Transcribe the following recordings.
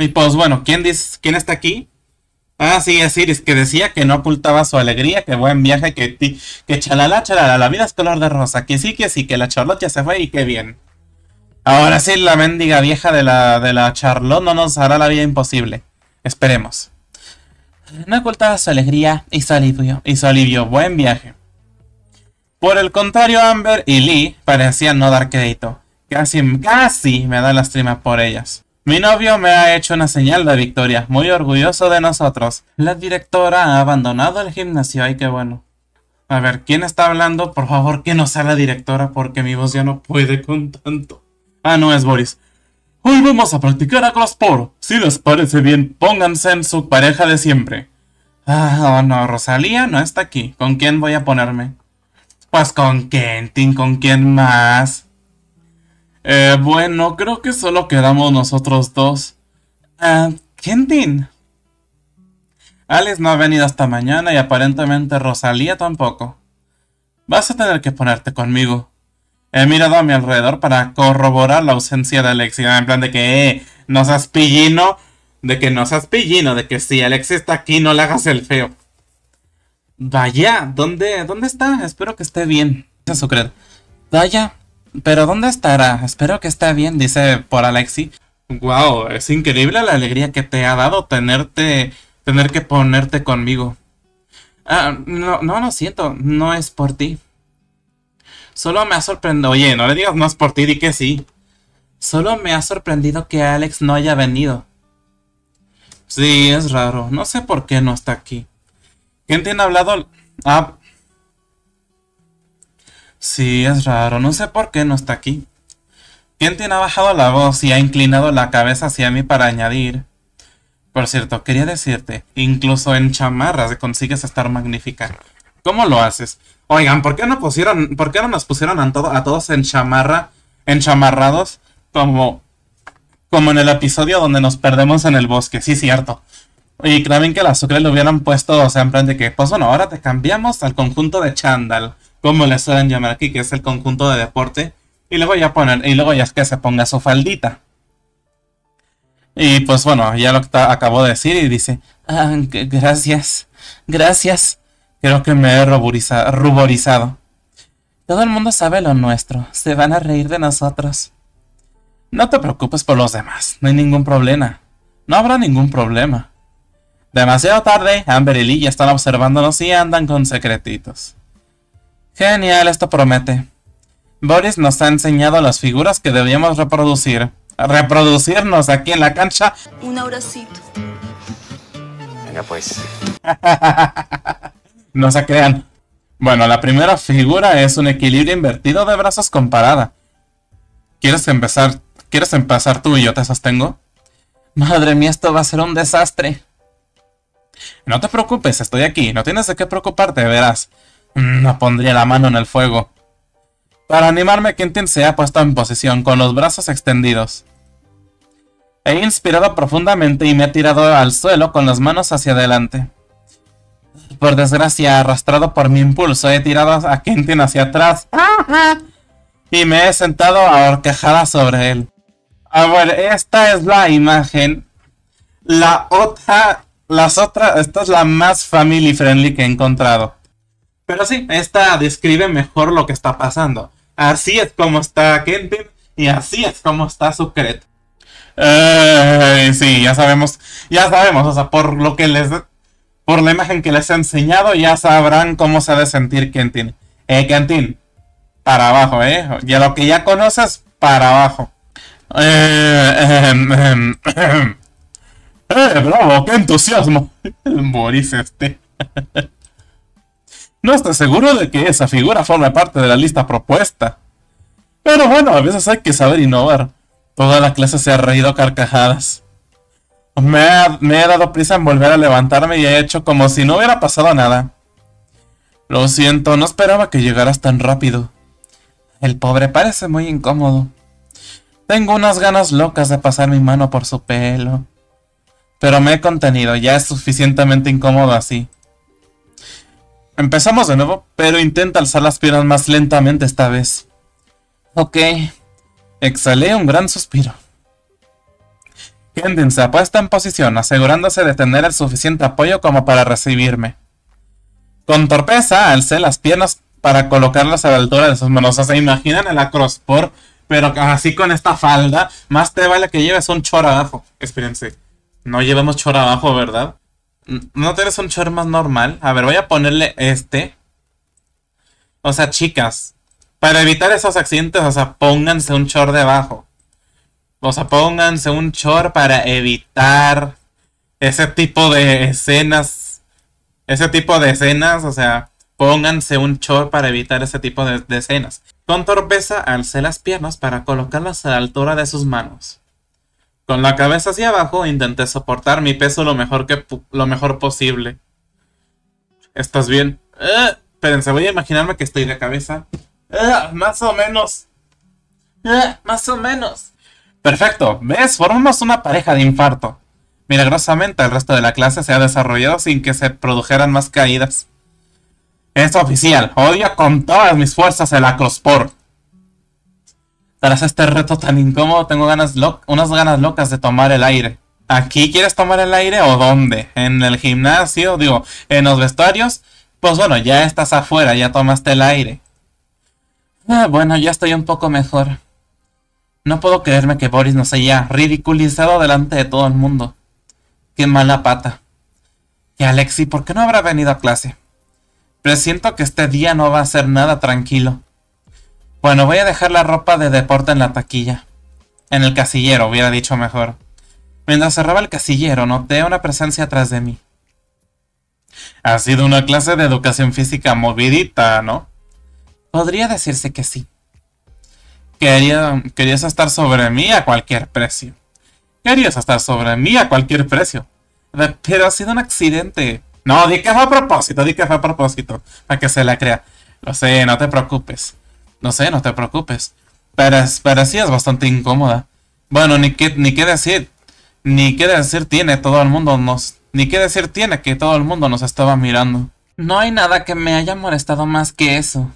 Y pues bueno, ¿quién, dice, ¿quién está aquí? Ah, sí, es Iris, que decía que no ocultaba su alegría, que buen viaje, que, ti, que chalala, chalala, la vida es color de rosa, que sí, que sí, que la Charlotte ya se fue y qué bien. Ahora sí, la mendiga vieja de la, de la Charlotte no nos hará la vida imposible. Esperemos. No ocultaba su alegría y su alivio, y alivio, buen viaje. Por el contrario, Amber y Lee parecían no dar crédito. Casi, casi me da lástima por ellas. Mi novio me ha hecho una señal de victoria, muy orgulloso de nosotros. La directora ha abandonado el gimnasio, ay qué bueno. A ver, ¿quién está hablando? Por favor, que no sea la directora porque mi voz ya no puede con tanto. Ah, no, es Boris. Hoy vamos a practicar a Crossport. Si les parece bien, pónganse en su pareja de siempre. Ah, oh, no, Rosalía no está aquí. ¿Con quién voy a ponerme? Pues con Kentin, ¿con quién más? Eh, bueno, creo que solo quedamos nosotros dos. Ah, eh, Alex no ha venido hasta mañana y aparentemente Rosalía tampoco. Vas a tener que ponerte conmigo. He mirado a mi alrededor para corroborar la ausencia de Alexis. En plan de que, eh, no seas pillino. De que no seas pillino. De que si Alex está aquí, no le hagas el feo. Vaya, ¿dónde, dónde está? Espero que esté bien. su Vaya, pero ¿dónde estará? Espero que esté bien, dice por Alexi. Wow, es increíble la alegría que te ha dado tenerte, tener que ponerte conmigo. Ah, no, no lo siento, no es por ti. Solo me ha sorprendido, oye, no le digas no es por ti, di que sí. Solo me ha sorprendido que Alex no haya venido. Sí, es raro, no sé por qué no está aquí. ¿Quién tiene hablado? Ah, Sí, es raro, no sé por qué no está aquí. ¿Quién ha bajado la voz y ha inclinado la cabeza hacia mí para añadir. Por cierto, quería decirte, incluso en chamarras consigues estar magnífica. ¿Cómo lo haces? Oigan, ¿por qué no pusieron, por qué no nos pusieron a, todos en chamarra, en como, como en el episodio donde nos perdemos en el bosque? Sí, cierto. Y creen que la Sucre le hubieran puesto, o sea, en plan de que, pues bueno, ahora te cambiamos al conjunto de chándal, como le suelen llamar aquí, que es el conjunto de deporte. Y luego ya poner, y luego ya es que se ponga su faldita. Y pues bueno, ya lo acabo de decir y dice, ah, gracias, gracias. Creo que me he ruborizado. Todo el mundo sabe lo nuestro, se van a reír de nosotros. No te preocupes por los demás, no hay ningún problema. No habrá ningún problema. Demasiado tarde, Amber y Lee ya están observándonos y andan con secretitos. Genial, esto promete. Boris nos ha enseñado las figuras que debíamos reproducir. Reproducirnos aquí en la cancha. Un abracito. Venga pues. no se crean. Bueno, la primera figura es un equilibrio invertido de brazos con parada. ¿Quieres empezar? ¿Quieres empezar tú y yo te sostengo? Madre mía, esto va a ser un desastre. No te preocupes, estoy aquí. No tienes de qué preocuparte, verás. Mm, no pondría la mano en el fuego. Para animarme, Quentin se ha puesto en posición con los brazos extendidos. He inspirado profundamente y me he tirado al suelo con las manos hacia adelante. Por desgracia, arrastrado por mi impulso, he tirado a Quentin hacia atrás. Y me he sentado a sobre él. A ah, ver, esta es la imagen. La otra las otras, esta es la más family friendly que he encontrado. Pero sí, esta describe mejor lo que está pasando. Así es como está Kentin y así es como está Su Eh, sí, ya sabemos, ya sabemos, o sea, por lo que les, por la imagen que les he enseñado, ya sabrán cómo se ha de sentir Kentin. Eh, Kentin, para abajo, eh, ya lo que ya conoces, para abajo. eh, eh, eh, eh ¡Eh, bravo! ¡Qué entusiasmo! Boris este. no estoy seguro de que esa figura forme parte de la lista propuesta. Pero bueno, a veces hay que saber innovar. Toda la clase se ha reído carcajadas. Me, me he dado prisa en volver a levantarme y he hecho como si no hubiera pasado nada. Lo siento, no esperaba que llegaras tan rápido. El pobre parece muy incómodo. Tengo unas ganas locas de pasar mi mano por su pelo. Pero me he contenido, ya es suficientemente incómodo así. Empezamos de nuevo, pero intenta alzar las piernas más lentamente esta vez. Ok. Exhalé un gran suspiro. Kenden se apuesta en posición, asegurándose de tener el suficiente apoyo como para recibirme. Con torpeza, alcé las piernas para colocarlas a la altura de sus manos. O sea, ¿se imaginan el acrosport? Pero así con esta falda, más te vale que lleves un chorabajo. Espérense. No llevamos chor abajo, ¿verdad? ¿No tienes un chor más normal? A ver, voy a ponerle este. O sea, chicas, para evitar esos accidentes, o sea, pónganse un chor debajo. O sea, pónganse un chor para evitar ese tipo de escenas. Ese tipo de escenas, o sea, pónganse un chor para evitar ese tipo de, escenas. Con torpeza, alcé las piernas para colocarlas a la altura de sus manos. Con la cabeza hacia abajo intenté soportar mi peso lo mejor, que lo mejor posible. ¿Estás bien? Eh, se voy a imaginarme que estoy de cabeza. Eh, más o menos. Eh, más o menos. Perfecto, ¿ves? Formamos una pareja de infarto. Milagrosamente, el resto de la clase se ha desarrollado sin que se produjeran más caídas. Es oficial, odio con todas mis fuerzas el acrosport. Tras este reto tan incómodo, tengo ganas unas ganas locas de tomar el aire. ¿Aquí quieres tomar el aire o dónde? ¿En el gimnasio? Digo, ¿en los vestuarios? Pues bueno, ya estás afuera, ya tomaste el aire. Ah, bueno, ya estoy un poco mejor. No puedo creerme que Boris nos haya ridiculizado delante de todo el mundo. Qué mala pata. Y Alexi, ¿por qué no habrá venido a clase? Presiento que este día no va a ser nada tranquilo. Bueno, voy a dejar la ropa de deporte en la taquilla. En el casillero, hubiera dicho mejor. Mientras cerraba el casillero, noté una presencia atrás de mí. Ha sido una clase de educación física movidita, ¿no? Podría decirse que sí. Quería, querías estar sobre mí a cualquier precio. Querías estar sobre mí a cualquier precio. Pero ha sido un accidente. No, di que fue a propósito, di que fue a propósito. Para que se la crea. Lo sé, no te preocupes. No sé, no te preocupes. Pero, sí es bastante incómoda. Bueno, ni qué, ni qué decir. Ni qué decir tiene todo el mundo nos... Ni qué decir tiene que todo el mundo nos estaba mirando. No hay nada que me haya molestado más que eso.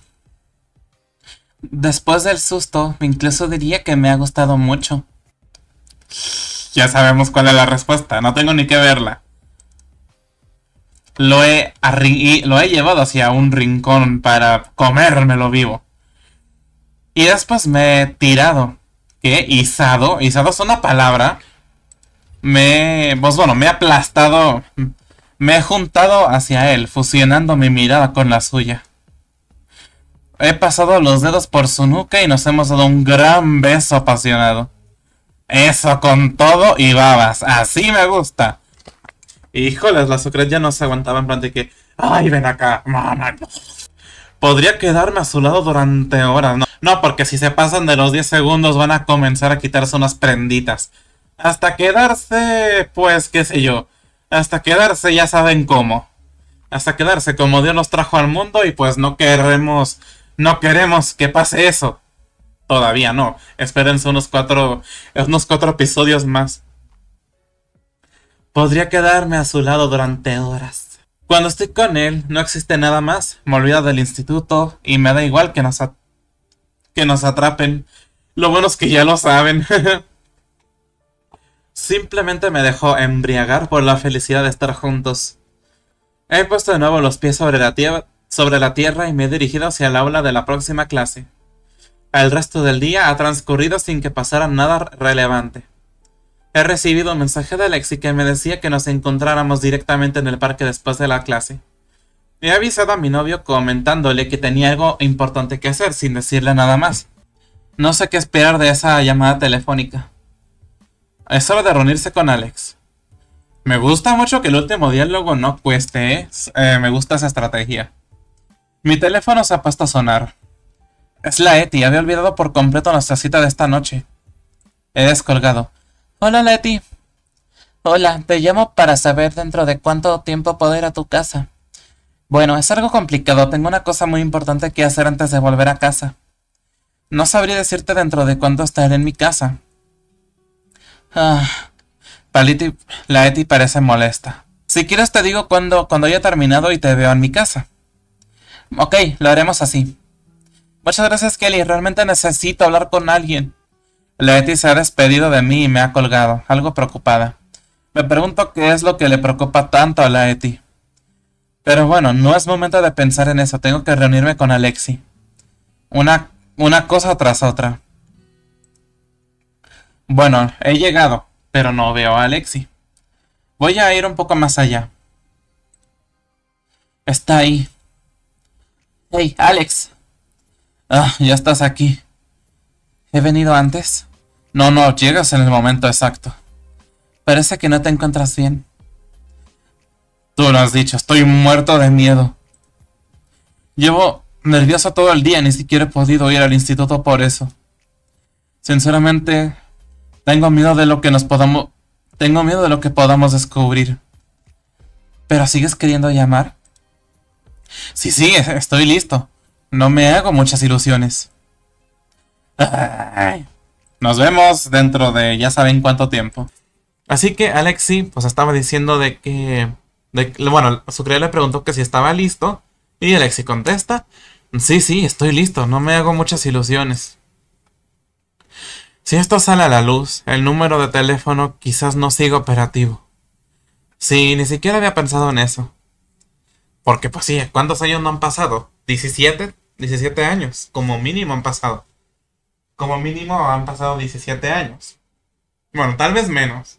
Después del susto, incluso diría que me ha gustado mucho. Ya sabemos cuál es la respuesta, no tengo ni que verla. Lo he, lo he llevado hacia un rincón para comérmelo vivo. Y después me he tirado. ¿Qué? Izado. Izado es una palabra. Me. Pues bueno, me he aplastado. Me he juntado hacia él, fusionando mi mirada con la suya. He pasado los dedos por su nuca y nos hemos dado un gran beso apasionado. Eso con todo y babas. Así me gusta. Híjoles, la sucre ya no se aguantaba en plan de que. ¡Ay, ven acá! ¡Mamá! Podría quedarme a su lado durante horas, ¿no? No, porque si se pasan de los 10 segundos van a comenzar a quitarse unas prenditas. Hasta quedarse, pues qué sé yo. Hasta quedarse ya saben cómo. Hasta quedarse como Dios nos trajo al mundo y pues no queremos, no queremos que pase eso. Todavía no. Espérense unos cuatro, unos cuatro episodios más. Podría quedarme a su lado durante horas. Cuando estoy con él, no existe nada más. Me olvido del instituto y me da igual que nos, que nos atrapen. Lo bueno es que ya lo saben. Simplemente me dejó embriagar por la felicidad de estar juntos. He puesto de nuevo los pies sobre la, tierra, y me he dirigido hacia el aula de la próxima clase. El resto del día ha transcurrido sin que pasara nada relevante. He recibido un mensaje de Alexi que me decía que nos encontráramos directamente en el parque después de la clase. He avisado a mi novio comentándole que tenía algo importante que hacer sin decirle nada más. No sé qué esperar de esa llamada telefónica. Es hora de reunirse con Alex. Me gusta mucho que el último diálogo no cueste, ¿eh? ¿eh? me gusta esa estrategia. Mi teléfono se ha puesto a sonar. Es la Eti, había olvidado por completo nuestra cita de esta noche. He descolgado. Hola Leti. Hola, te llamo para saber dentro de cuánto tiempo puedo ir a tu casa. Bueno, es algo complicado. Tengo una cosa muy importante que hacer antes de volver a casa. No sabría decirte dentro de cuándo estaré en mi casa. Ah, Paliti, la Eti parece molesta. Si quieres te digo cuando, cuando haya terminado y te veo en mi casa. Ok, lo haremos así. Muchas gracias Kelly, realmente necesito hablar con alguien. La Eti se ha despedido de mí y me ha colgado, algo preocupada. Me pregunto qué es lo que le preocupa tanto a la Eti. Pero bueno, no es momento de pensar en eso. Tengo que reunirme con Alexi. Una, una cosa tras otra. Bueno, he llegado, pero no veo a Alexi. Voy a ir un poco más allá. Está ahí. Hey, Alex. Ah, ya estás aquí. ¿He venido antes? No, no, llegas en el momento exacto. Parece que no te encuentras bien lo has dicho, estoy muerto de miedo. Llevo nervioso todo el día, ni siquiera he podido ir al instituto por eso. Sinceramente, tengo miedo de lo que nos podamos... Tengo miedo de lo que podamos descubrir. ¿Pero sigues queriendo llamar? Sí, sí, estoy listo. No me hago muchas ilusiones. Nos vemos dentro de ya saben cuánto tiempo. Así que Alexi pues estaba diciendo de que bueno, Sucre le preguntó que si estaba listo. Y Alexi contesta. Sí, sí, estoy listo. No me hago muchas ilusiones. Si esto sale a la luz, el número de teléfono quizás no siga operativo. Sí, ni siquiera había pensado en eso. Porque pues sí, ¿cuántos años no han pasado? 17, 17 años, como mínimo han pasado. Como mínimo han pasado 17 años. Bueno, tal vez menos.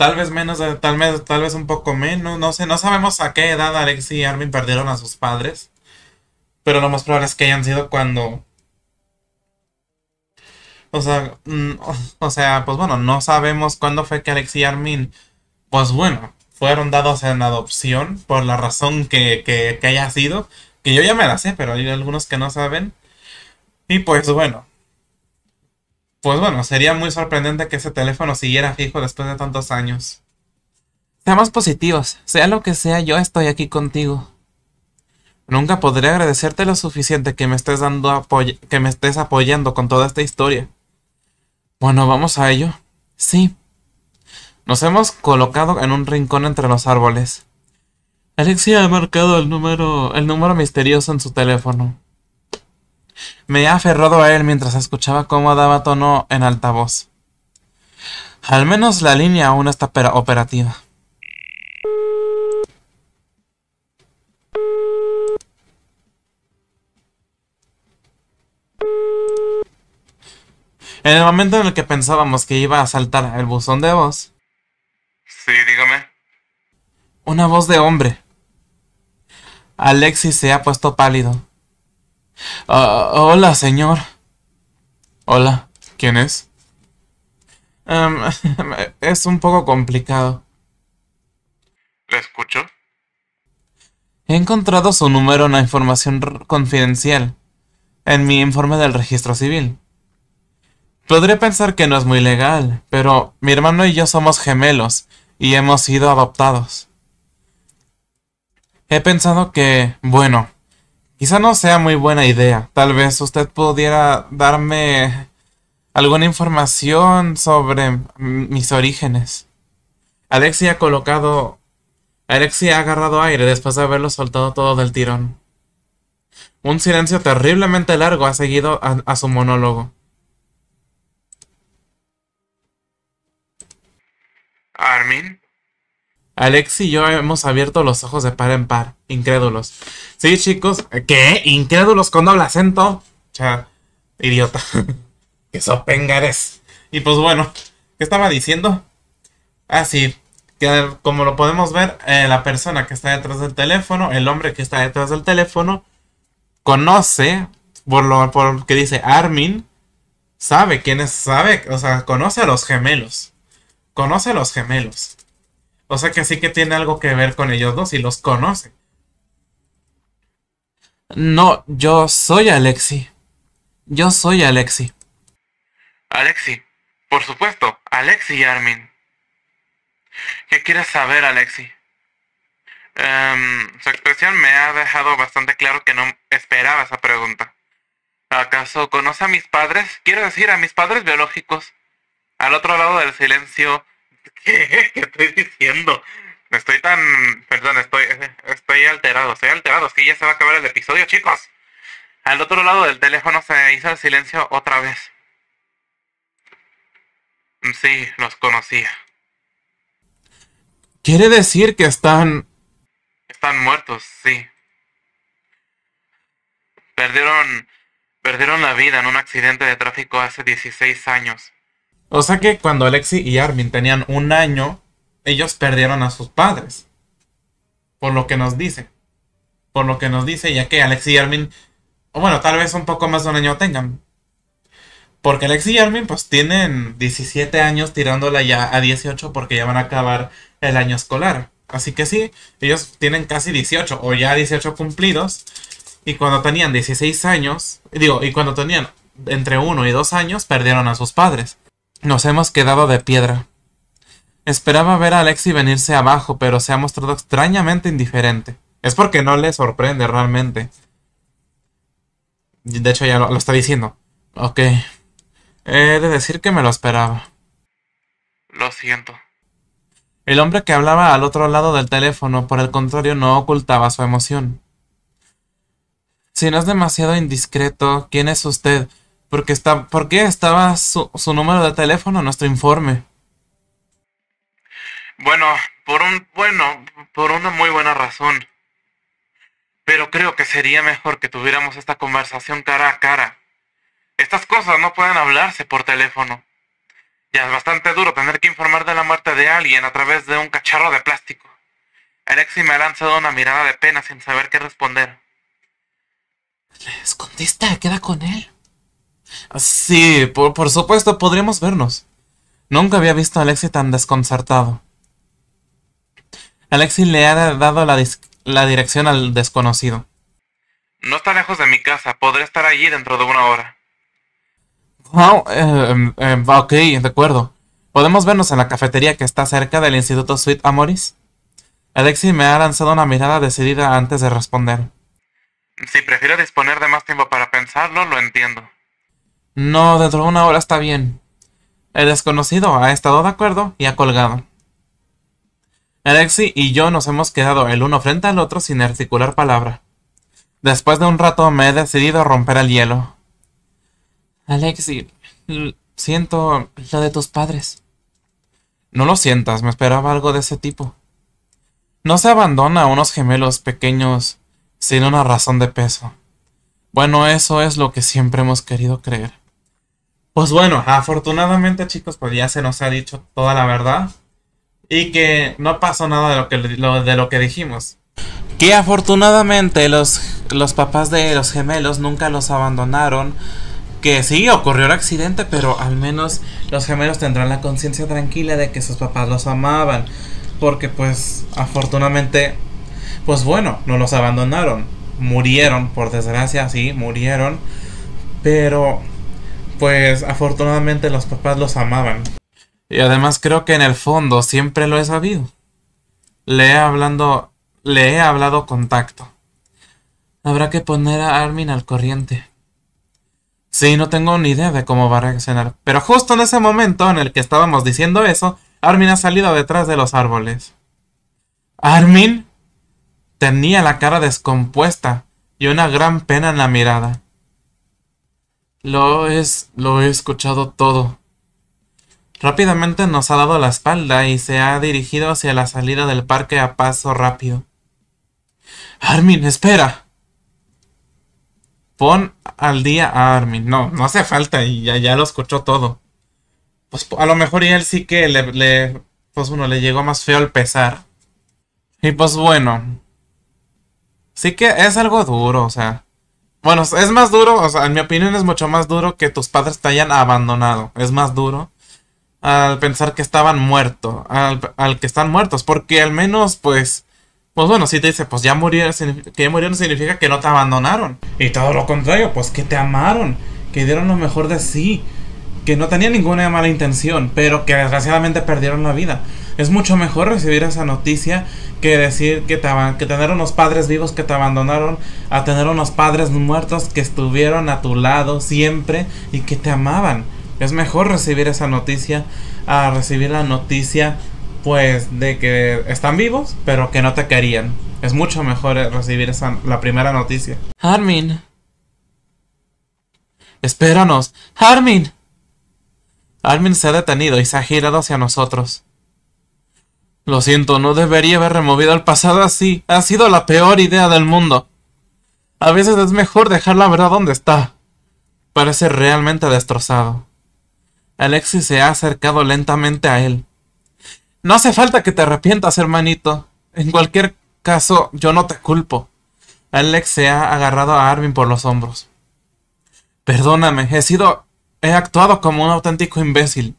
Tal vez menos, eh, tal vez, tal vez un poco menos, no sé, no sabemos a qué edad Alex y Armin perdieron a sus padres. Pero lo más probable es que hayan sido cuando. O sea, mm, o, sea, pues bueno, no sabemos cuándo fue que Alex y Armin, pues bueno, fueron dados en adopción por la razón que, que, que haya sido. Que yo ya me la sé, pero hay algunos que no saben. Y pues bueno, pues bueno, sería muy sorprendente que ese teléfono siguiera fijo después de tantos años. Seamos positivos, sea lo que sea, yo estoy aquí contigo. Nunca podré agradecerte lo suficiente que me estés dando que me estés apoyando con toda esta historia. Bueno, vamos a ello. Sí. Nos hemos colocado en un rincón entre los árboles. Alexia ha marcado el número el número misterioso en su teléfono. Me he aferrado a él mientras escuchaba cómo daba tono en altavoz. Al menos la línea aún está operativa. En el momento en el que pensábamos que iba a saltar el buzón de voz. Sí, dígame. Una voz de hombre. Alexis se ha puesto pálido. Ah, hola, señor. Hola, ¿quién es? Em, es un poco complicado. ¿Le escucho? He encontrado su número en la información confidencial, en mi informe del registro civil. Podría pensar que no es muy legal, pero mi hermano y yo somos gemelos y hemos sido adoptados. He pensado que, bueno, Quizá no sea muy buena idea. Tal vez usted pudiera darme alguna información sobre mis orígenes. Alexia ha colocado... Alexia ha agarrado aire después de haberlo soltado todo del tirón. Un silencio terriblemente largo ha seguido a, a su monólogo. Armin, Alex y yo hemos abierto los ojos de par en par, incrédulos. Sí, chicos, ¿qué? ¿Incrédulos con doble acento? Chao, idiota. que sopenga pengares Y pues bueno, ¿qué estaba diciendo? Ah, sí, que como lo podemos ver, eh, la persona que está detrás del teléfono, el hombre que está detrás del teléfono, conoce, por lo, por que dice Armin, sabe quién es, sabe, o sea, conoce a los gemelos. Conoce a los gemelos. O sea que sí que tiene algo que ver con ellos dos y los conoce. No, yo soy Alexi. Yo soy Alexi. Alexi, por supuesto, Alexi y Armin. ¿Qué quieres saber, Alexi? Em, su expresión me ha dejado bastante claro que no esperaba esa pregunta. ¿Acaso conoce a mis padres? Quiero decir, a mis padres biológicos. Al otro lado del silencio ¿Qué? ¿Qué estoy diciendo? Estoy tan... Perdón, estoy, estoy alterado. Estoy alterado. Es que ya se va a acabar el episodio, chicos. Al otro lado del teléfono se hizo el silencio otra vez. Sí, los conocía. Quiere decir que están... Están muertos, sí. Perdieron... Perdieron la vida en un accidente de tráfico hace 16 años. O sea que cuando Alexi y Armin tenían un año, ellos perdieron a sus padres. Por lo que nos dice. Por lo que nos dice, ya que Alexi y Armin, o bueno, tal vez un poco más de un año tengan. Porque Alexi y Armin pues tienen 17 años tirándola ya a 18 porque ya van a acabar el año escolar. Así que sí, ellos tienen casi 18 o ya 18 cumplidos. Y cuando tenían 16 años, digo, y cuando tenían entre 1 y 2 años, perdieron a sus padres. Nos hemos quedado de piedra. Esperaba ver a Alexi venirse abajo, pero se ha mostrado extrañamente indiferente. Es porque no le sorprende realmente. De hecho, ya lo, está diciendo. Ok. He de decir que me lo esperaba. Lo siento. El hombre que hablaba al otro lado del teléfono, por el contrario, no ocultaba su emoción. Si no es demasiado indiscreto, ¿quién es usted? Porque está, ¿Por qué estaba su, número de teléfono en nuestro informe? Bueno, por un, bueno, por una muy buena razón. Pero creo que sería mejor que tuviéramos esta conversación cara a cara. Estas cosas no pueden hablarse por teléfono. Ya es bastante duro tener que informar de la muerte de alguien a través de un cacharro de plástico. Alexi me ha lanzado una mirada de pena sin saber qué responder. ¿Le queda con él. Sí, por, supuesto, podríamos vernos. Nunca había visto a Alexi tan desconcertado. Alexi le ha dado la, dirección al desconocido. No está lejos de mi casa, podré estar allí dentro de una hora. Em, em, ah, ok, de acuerdo. ¿Podemos vernos en la cafetería que está cerca del Instituto Sweet Amoris? Alexi me ha lanzado una mirada decidida antes de responder. Si prefiero disponer de más tiempo para pensarlo, lo entiendo. No, dentro de una hora está bien. El desconocido ha estado de acuerdo y ha colgado. Alexi y yo nos hemos quedado el uno frente al otro sin articular palabra. Después de un rato me he decidido a romper el hielo. Alexi, siento lo de tus padres. No lo sientas, me esperaba algo de ese tipo. No se abandona a unos gemelos pequeños sin una razón de peso. Bueno, eso es lo que siempre hemos querido creer. Pues bueno, afortunadamente chicos, pues ya se nos ha dicho toda la verdad y que no pasó nada de lo que, de lo que dijimos. Que afortunadamente los, los papás de los gemelos nunca los abandonaron. Que sí, ocurrió el accidente, pero al menos los gemelos tendrán la conciencia tranquila de que sus papás los amaban. Porque pues afortunadamente, pues bueno, no los abandonaron. Murieron, por desgracia, sí, murieron. Pero pues afortunadamente los papás los amaban. Y además creo que en el fondo siempre lo he sabido. Le he hablando, le he hablado contacto. Habrá que poner a Armin al corriente. Sí, no tengo ni idea de cómo va a reaccionar. Pero justo en ese momento en el que estábamos diciendo eso, Armin ha salido detrás de los árboles. Armin tenía la cara descompuesta y una gran pena en la mirada. Lo, es, lo he escuchado todo. Rápidamente nos ha dado la espalda y se ha dirigido hacia la salida del parque a paso rápido. Armin, espera. Pon al día a Armin. No, no hace falta y ya, lo escuchó todo. Pues a lo mejor y él sí que le, uno pues, le llegó más feo el pesar. Y pues bueno. Sí que es algo duro, o sea. Bueno, es más duro, o sea, en mi opinión es mucho más duro que tus padres te hayan abandonado. Es más duro al pensar que estaban muertos, al, que están muertos, porque al menos, pues, pues bueno, si te dice, pues ya murieron, que ya murieron significa que no te abandonaron. Y todo lo contrario, pues que te amaron, que dieron lo mejor de sí, que no tenían ninguna mala intención, pero que desgraciadamente perdieron la vida. Es mucho mejor recibir esa noticia que decir que, te, que tener unos padres vivos que te abandonaron, a tener unos padres muertos que estuvieron a tu lado siempre y que te amaban. Es mejor recibir esa noticia a recibir la noticia pues de que están vivos, pero que no te querían. Es mucho mejor eh, recibir esa, la primera noticia. Armin. Espéranos. Armin. Armin se ha detenido y se ha girado hacia nosotros. Lo siento, no debería haber removido el pasado así. Ha sido la peor idea del mundo. A veces es mejor dejar la verdad donde está. Parece realmente destrozado. Alexis se ha acercado lentamente a él. No hace falta que te arrepientas, hermanito. En cualquier caso, yo no te culpo. Alex se ha agarrado a Arvin por los hombros. Perdóname, he sido... he actuado como un auténtico imbécil.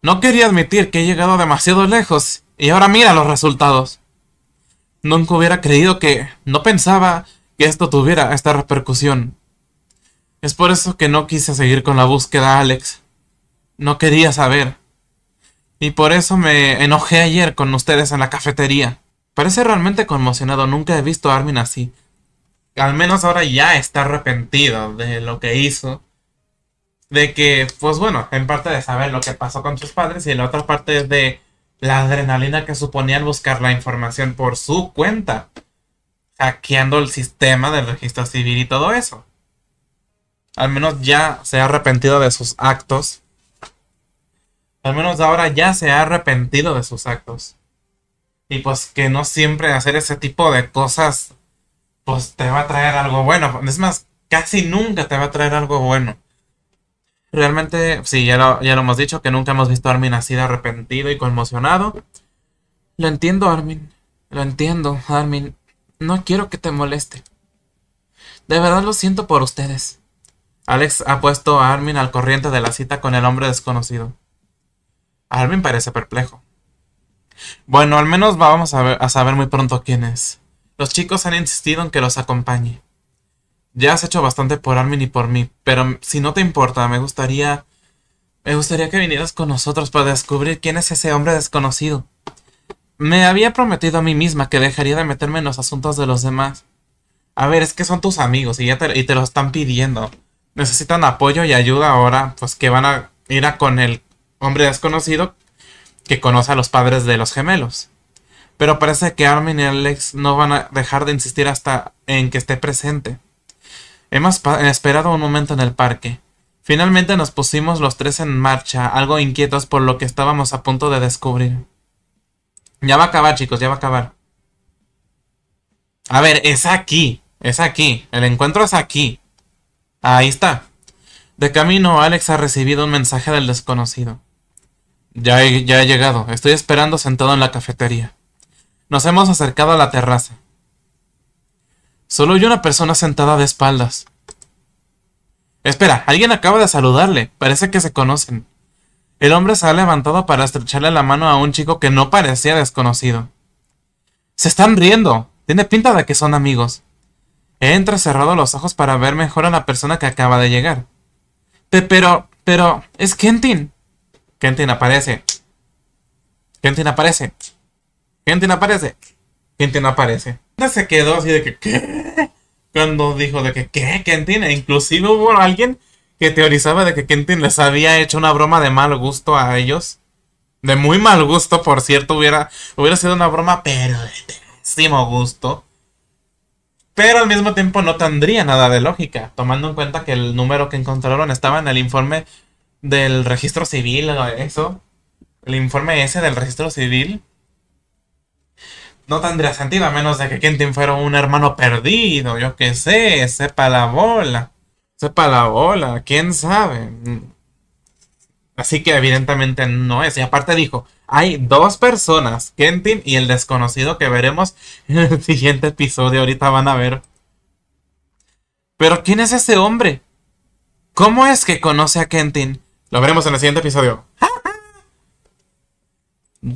No quería admitir que he llegado demasiado lejos y ahora mira los resultados. Nunca hubiera creído que... No pensaba que esto tuviera esta repercusión. Es por eso que no quise seguir con la búsqueda Alex. No quería saber. Y por eso me enojé ayer con ustedes en la cafetería. Parece realmente conmocionado, nunca he visto a Armin así. Al menos ahora ya está arrepentido de lo que hizo de que, pues bueno, en parte de saber lo que pasó con sus padres y en la otra parte es de la adrenalina que suponía buscar la información por su cuenta, hackeando el sistema del registro civil y todo eso. Al menos ya se ha arrepentido de sus actos. Al menos ahora ya se ha arrepentido de sus actos. Y pues que no siempre hacer ese tipo de cosas, pues te va a traer algo bueno. Es más, casi nunca te va a traer algo bueno Realmente, sí, ya lo, ya lo hemos dicho, que nunca hemos visto a Armin así de arrepentido y conmocionado. Lo entiendo, Armin. Lo entiendo, Armin. No quiero que te moleste. De verdad lo siento por ustedes. Alex ha puesto a Armin al corriente de la cita con el hombre desconocido. Armin parece perplejo. Bueno, al menos vamos a, a saber muy pronto quién es. Los chicos han insistido en que los acompañe ya has hecho bastante por Armin y por mí, pero si no te importa, me gustaría... Me gustaría que vinieras con nosotros para descubrir quién es ese hombre desconocido. Me había prometido a mí misma que dejaría de meterme en los asuntos de los demás. A ver, es que son tus amigos y ya te, te lo están pidiendo. Necesitan apoyo y ayuda ahora, pues que van a ir a con el hombre desconocido que conoce a los padres de los gemelos. Pero parece que Armin y Alex no van a dejar de insistir hasta en que esté presente. Hemos esperado un momento en el parque. Finalmente nos pusimos los tres en marcha, algo inquietos por lo que estábamos a punto de descubrir. Ya va a acabar, chicos, ya va a acabar. A ver, es aquí, es aquí, el encuentro es aquí. Ahí está. De camino, Alex ha recibido un mensaje del desconocido. Ya he, ya llegado, estoy esperando sentado en la cafetería. Nos hemos acercado a la terraza. Solo oye una persona sentada de espaldas. Espera, alguien acaba de saludarle. Parece que se conocen. El hombre se ha levantado para estrecharle la mano a un chico que no parecía desconocido. Se están riendo. Tiene pinta de que son amigos. He cerrado los ojos para ver mejor a la persona que acaba de llegar. pero, pero, es Kentin. Kentin aparece. Kentin aparece. Kentin aparece. Kentin aparece se quedó así de que, ¿qué? Cuando dijo de que, ¿qué? Kentin, e inclusive hubo alguien que teorizaba de que Kentin les había hecho una broma de mal gusto a ellos. De muy mal gusto, por cierto, hubiera, hubiera sido una broma, pero de pésimo gusto. Pero al mismo tiempo no tendría nada de lógica, tomando en cuenta que el número que encontraron estaba en el informe del registro civil, o eso. El informe ese del registro civil no tendría sentido a menos de que Quentin fuera un hermano perdido, yo qué sé, sepa la bola, sepa la bola, quién sabe. Así que evidentemente no es. Y aparte dijo, hay dos personas, Kentin y el desconocido que veremos en el siguiente episodio, ahorita van a ver. Pero ¿quién es ese hombre? ¿Cómo es que conoce a Kentin? Lo veremos en el siguiente episodio. Ah, ah.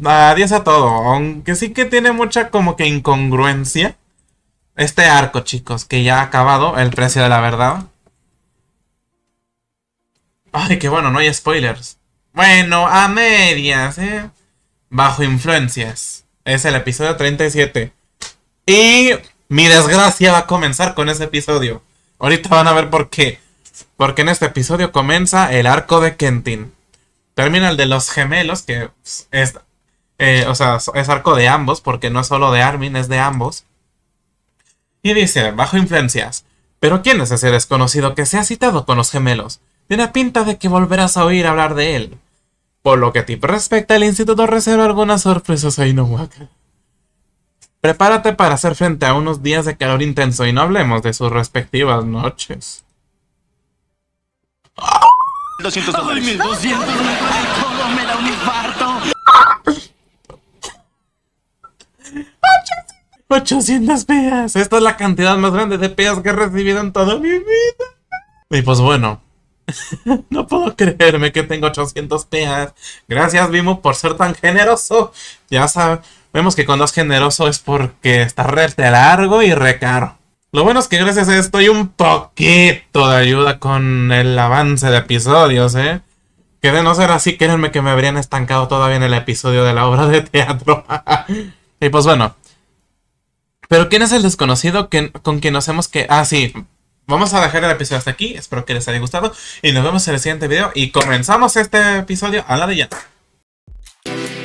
Adiós a todo. Aunque sí que tiene mucha como que incongruencia. Este arco, chicos, que ya ha acabado. El precio de la verdad. Ay, qué bueno, no hay spoilers. Bueno, a medias, ¿eh? Bajo influencias. Es el episodio 37. Y mi desgracia va a comenzar con ese episodio. Ahorita van a ver por qué. Porque en este episodio comienza el arco de Kentin. Termina el de los gemelos, que pues, es eh, o sea, es arco de ambos, porque no es solo de Armin, es de ambos. Y dice, bajo influencias. Pero ¿quién es ese desconocido que se ha citado con los gemelos? Tiene pinta de que volverás a oír hablar de él. Por lo que a ti respecta, el instituto reserva algunas sorpresas a Inowaka. Prepárate para hacer frente a unos días de calor intenso y no hablemos de sus respectivas noches. me 800 peas. Esta es la cantidad más grande de peas que he recibido en toda mi vida. Y pues bueno, no puedo creerme que tengo 800 peas. Gracias, Vimo, por ser tan generoso. Ya vemos que cuando es generoso es porque está re largo y recaro. Lo bueno es que gracias a esto hay un poquito de ayuda con el avance de episodios, ¿eh? Que de no ser así, créanme que me habrían estancado todavía en el episodio de la obra de teatro. y pues bueno, pero ¿quién es el desconocido con quien nos hemos que... Ah, sí. Vamos a dejar el episodio hasta aquí. Espero que les haya gustado. Y nos vemos en el siguiente video. Y comenzamos este episodio a la de ya.